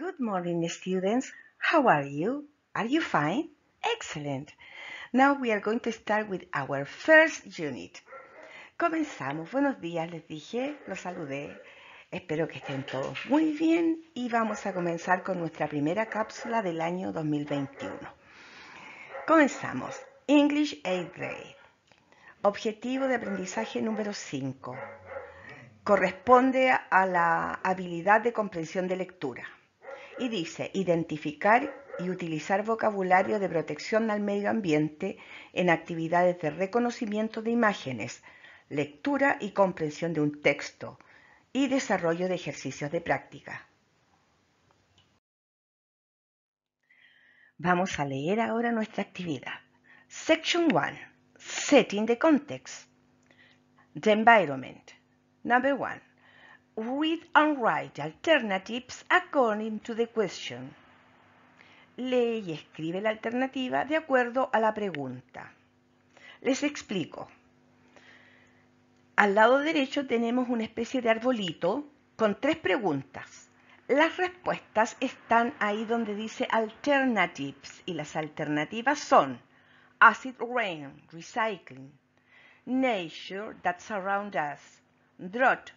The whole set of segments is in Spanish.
Good morning, students. How are you? Are you fine? Excellent. Now we are going to start with our first unit. Comenzamos. Buenos días, les dije, los saludé. Espero que estén todos muy bien y vamos a comenzar con nuestra primera cápsula del año 2021. Comenzamos. English 8th grade. Objetivo de aprendizaje número 5. Corresponde a la habilidad de comprensión de lectura y dice identificar y utilizar vocabulario de protección al medio ambiente en actividades de reconocimiento de imágenes, lectura y comprensión de un texto y desarrollo de ejercicios de práctica. Vamos a leer ahora nuestra actividad. Section 1. Setting the context. The environment. Number 1. Read and write alternatives according to the question. Lee y escribe la alternativa de acuerdo a la pregunta. Les explico. Al lado derecho tenemos una especie de arbolito con tres preguntas. Las respuestas están ahí donde dice alternatives y las alternativas son acid rain, recycling, nature that surrounds us, drought,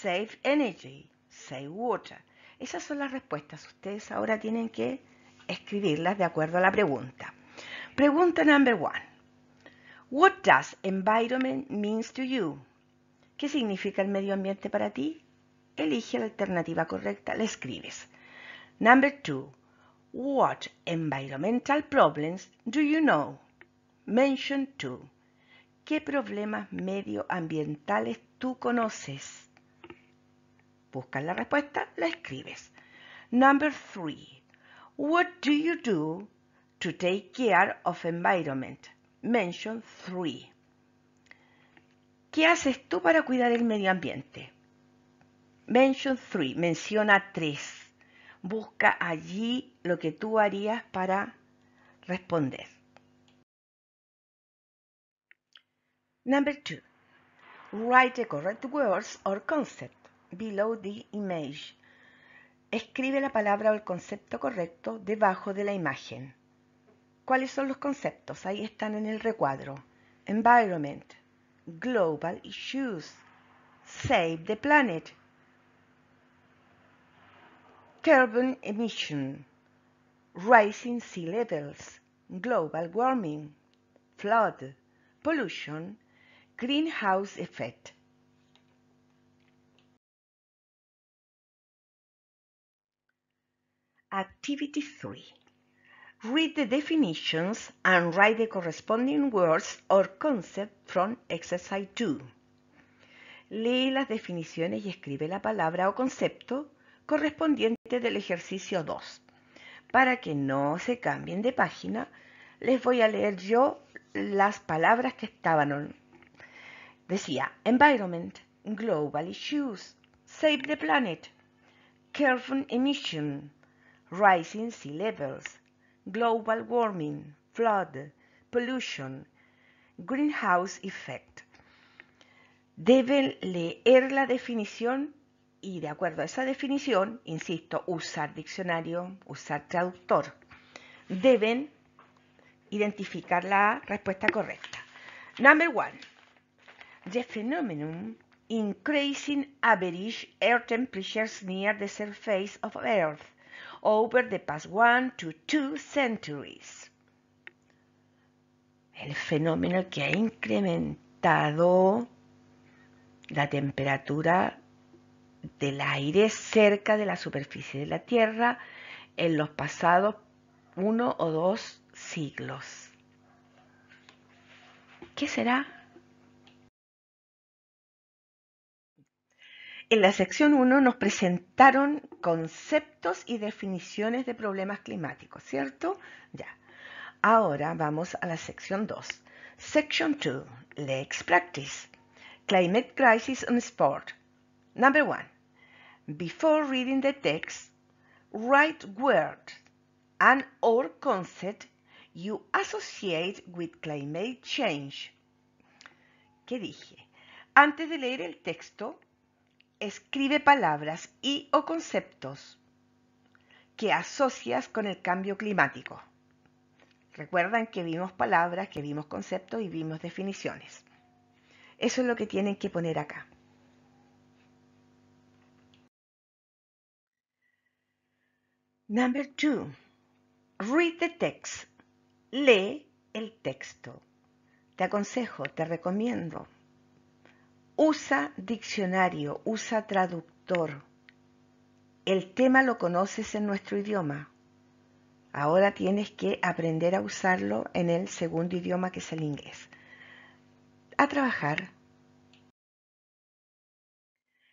save energy, save water. Esas son las respuestas. Ustedes ahora tienen que escribirlas de acuerdo a la pregunta. Pregunta number one. What does environment means to you? ¿Qué significa el medio ambiente para ti? Elige la alternativa correcta, la escribes. Number two. What environmental problems do you know? Mention two. ¿Qué problemas medioambientales tú conoces? buscas la respuesta, la escribes. Number three. What do you do to take care of environment? Mention three. ¿Qué haces tú para cuidar el medio ambiente? Mention three. Menciona tres. Busca allí lo que tú harías para responder. Number two. Write the correct words or concept below the image. Escribe la palabra o el concepto correcto debajo de la imagen. ¿Cuáles son los conceptos? Ahí están en el recuadro. Environment, Global Issues, Save the Planet, Carbon Emission, Rising Sea Levels, Global Warming, Flood, Pollution, Greenhouse Effect. Activity 3. Read the definitions and write the corresponding words or concept from exercise 2. Lee las definiciones y escribe la palabra o concepto correspondiente del ejercicio 2. Para que no se cambien de página, les voy a leer yo las palabras que estaban. Decía environment, global issues, save the planet, carbon emission, rising sea levels, global warming, flood, pollution, greenhouse effect. Deben leer la definición y de acuerdo a esa definición, insisto, usar diccionario, usar traductor. Deben identificar la respuesta correcta. Number one, the phenomenon increasing average air temperatures near the surface of Earth over the past one to two centuries. El fenómeno que ha incrementado la temperatura del aire cerca de la superficie de la Tierra en los pasados uno o dos siglos. ¿Qué será? En la sección 1 nos presentaron conceptos y definiciones de problemas climáticos, ¿cierto? Ya. Ahora vamos a la sección 2. Section 2. Let's practice. Climate crisis on sport. Number 1. Before reading the text, write words and or concept you associate with climate change. ¿Qué dije? Antes de leer el texto, escribe palabras y o conceptos que asocias con el cambio climático. Recuerdan que vimos palabras, que vimos conceptos y vimos definiciones. Eso es lo que tienen que poner acá. Number two, read the text. Lee el texto. Te aconsejo, te recomiendo Usa diccionario, usa traductor. El tema lo conoces en nuestro idioma. Ahora tienes que aprender a usarlo en el segundo idioma que es el inglés. A trabajar.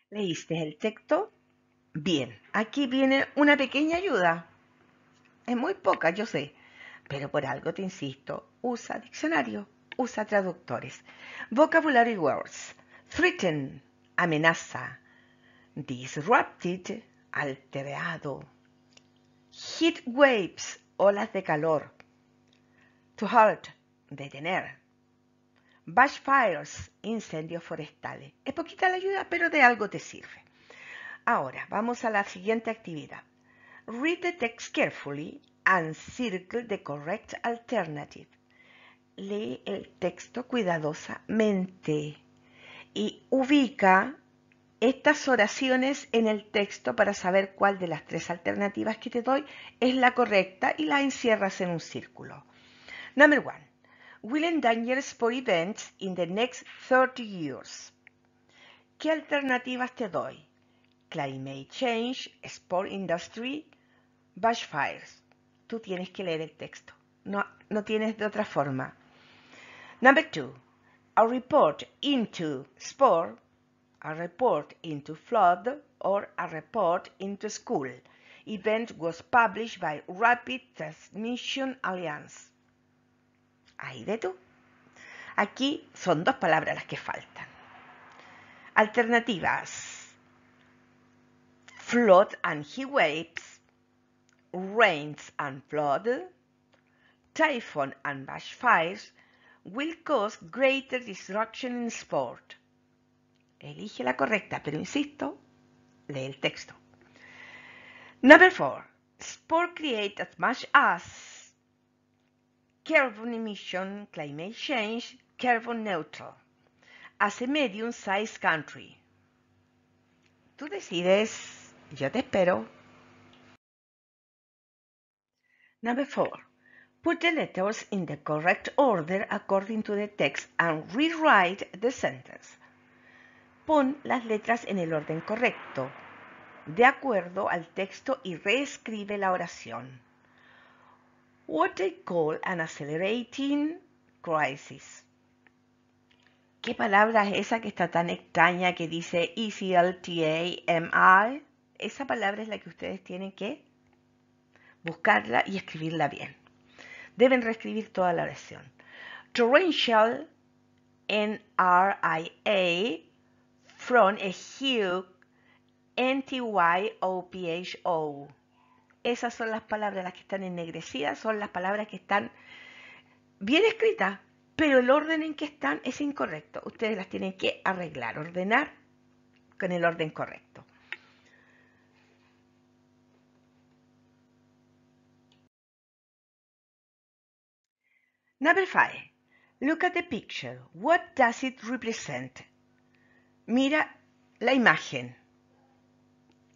¿Leíste el texto? Bien, aquí viene una pequeña ayuda. Es muy poca, yo sé, pero por algo te insisto, usa diccionario, usa traductores. Vocabulary Words. Threaten, amenaza. Disrupted, alterado. Heat waves, olas de calor. To halt, detener. Bushfires, incendios forestales. Es poquita la ayuda, pero de algo te sirve. Ahora, vamos a la siguiente actividad. Read the text carefully and circle the correct alternative. Lee el texto cuidadosamente y ubica estas oraciones en el texto para saber cuál de las tres alternativas que te doy es la correcta y la encierras en un círculo. Number one, will endanger sport events in the next 30 years. ¿Qué alternativas te doy? Climate change, sport industry, bushfires. Tú tienes que leer el texto. No, no tienes de otra forma. Number two, a report into sport, a report into flood, or a report into school. Event was published by Rapid Transmission Alliance. Ahí de tú. Aquí son dos palabras las que faltan. Alternativas. Flood and heat waves. Rains and flood. Typhoon and bushfires will cause greater disruption in sport. Elige la correcta, pero insisto, lee el texto. Number four, sport create as much as carbon emission, climate change, carbon neutral, as a medium-sized country. Tú decides, yo te espero. Number four, Put the letters in the correct order according to the text and rewrite the sentence. Pon las letras en el orden correcto, de acuerdo al texto y reescribe la oración. What they call an accelerating crisis. ¿Qué palabra es esa que está tan extraña que dice E-C-L-T-A-M-I? Esa palabra es la que ustedes tienen que buscarla y escribirla bien deben reescribir toda la oración. Torrential N-R-I-A from a N-T-Y-O-P-H-O. Esas son las palabras, las que están ennegrecidas, son las palabras que están bien escritas, pero el orden en que están es incorrecto. Ustedes las tienen que arreglar, ordenar con el orden correcto. Number 5. Look at the picture. What does it represent? Mira la imagen.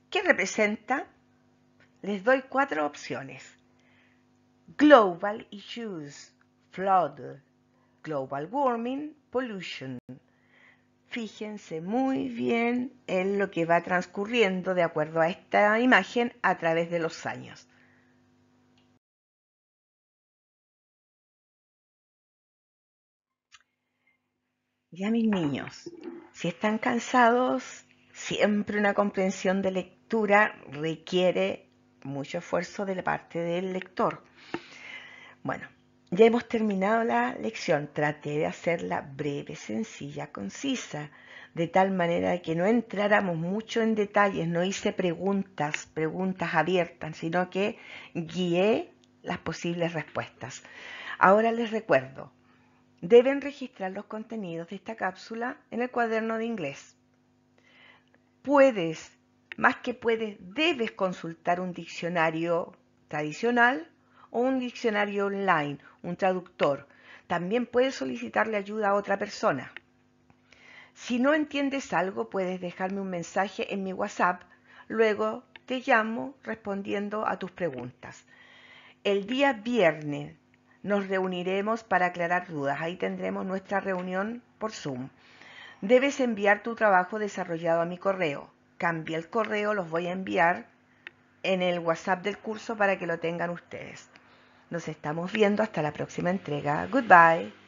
¿Qué representa? Les doy cuatro opciones. Global issues, flood, global warming, pollution. Fíjense muy bien en lo que va transcurriendo de acuerdo a esta imagen a través de los años. a mis niños, si están cansados, siempre una comprensión de lectura requiere mucho esfuerzo de la parte del lector. Bueno, ya hemos terminado la lección. Traté de hacerla breve, sencilla, concisa, de tal manera que no entráramos mucho en detalles, no hice preguntas, preguntas abiertas, sino que guié las posibles respuestas. Ahora les recuerdo, deben registrar los contenidos de esta cápsula en el cuaderno de inglés. Puedes, más que puedes, debes consultar un diccionario tradicional o un diccionario online, un traductor. También puedes solicitarle ayuda a otra persona. Si no entiendes algo, puedes dejarme un mensaje en mi WhatsApp. Luego te llamo respondiendo a tus preguntas. El día viernes nos reuniremos para aclarar dudas. Ahí tendremos nuestra reunión por Zoom. Debes enviar tu trabajo desarrollado a mi correo. Cambia el correo, los voy a enviar en el WhatsApp del curso para que lo tengan ustedes. Nos estamos viendo hasta la próxima entrega. Goodbye.